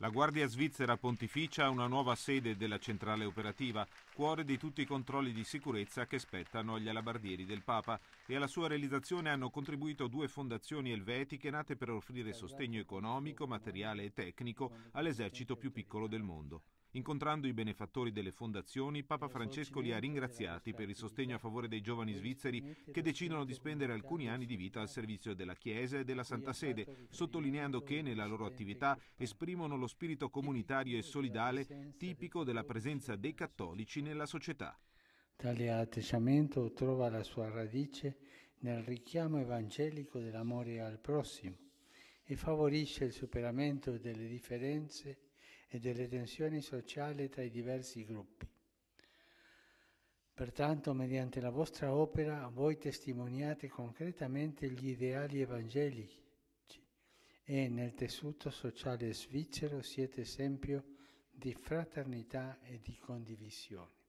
La Guardia Svizzera Pontificia ha una nuova sede della centrale operativa, cuore di tutti i controlli di sicurezza che spettano agli alabardieri del Papa e alla sua realizzazione hanno contribuito due fondazioni elvetiche nate per offrire sostegno economico, materiale e tecnico all'esercito più piccolo del mondo. Incontrando i benefattori delle fondazioni, Papa Francesco li ha ringraziati per il sostegno a favore dei giovani svizzeri che decidono di spendere alcuni anni di vita al servizio della Chiesa e della Santa esatto, Sede, sottolineando esatto, che nella loro attività esprimono lo spirito comunitario e solidale tipico della presenza dei cattolici nella società. Tale atteggiamento trova la sua radice nel richiamo evangelico dell'amore al prossimo e favorisce il superamento delle differenze e delle tensioni sociali tra i diversi gruppi. Pertanto, mediante la vostra opera, voi testimoniate concretamente gli ideali evangelici e nel tessuto sociale svizzero siete esempio di fraternità e di condivisione.